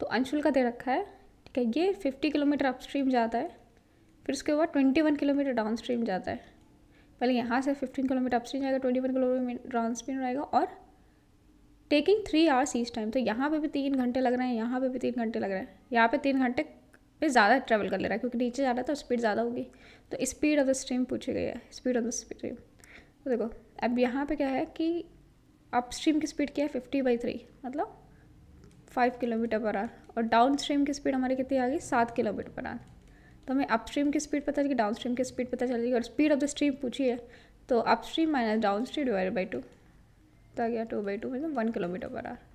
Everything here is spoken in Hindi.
तो अंशुल का दे रखा है ठीक है ये फिफ्टी किलोमीटर अपस्ट्रीम जाता है फिर उसके बाद twenty one kilometre downstream जाता है पहले यहाँ से फिफ्टीन किलोमीटर अपस्ट्रीम जाएगा twenty one kilometre downstream रहेगा और टेकिंग थ्री आवर्स इस टाइम तो यहाँ पे भी तीन घंटे लग रहे हैं यहाँ पे भी तीन घंटे लग रहे हैं यहाँ पे तीन घंटे पे ज़्यादा ट्रैवल कर ले रहा है क्योंकि नीचे जाना है तो स्पीड ज़्यादा होगी तो स्पीड ऑफ द स्ट्रीम पूछी गई है स्पीड ऑफ द स्ट्रीम तो देखो अब यहाँ पे क्या है कि अप स्ट्रीम की स्पीड क्या है फिफ्टी बाई थ्री मतलब फाइव किलोमीटर पर आर और डाउन स्ट्रीम की स्पीड हमारी कितनी आ गई सात किलोमीटर पर आर तो हमें अप स्ट्रीम की स्पीड पता चलेगी डाउन स्ट्रीम की स्पीड पता चलेगी और स्पीड ऑफ द स्ट्रीम पूछी है तो upstream minus downstream divide by two तो आ गया टू बाई टू मतलब वन किलोमीटर पर आर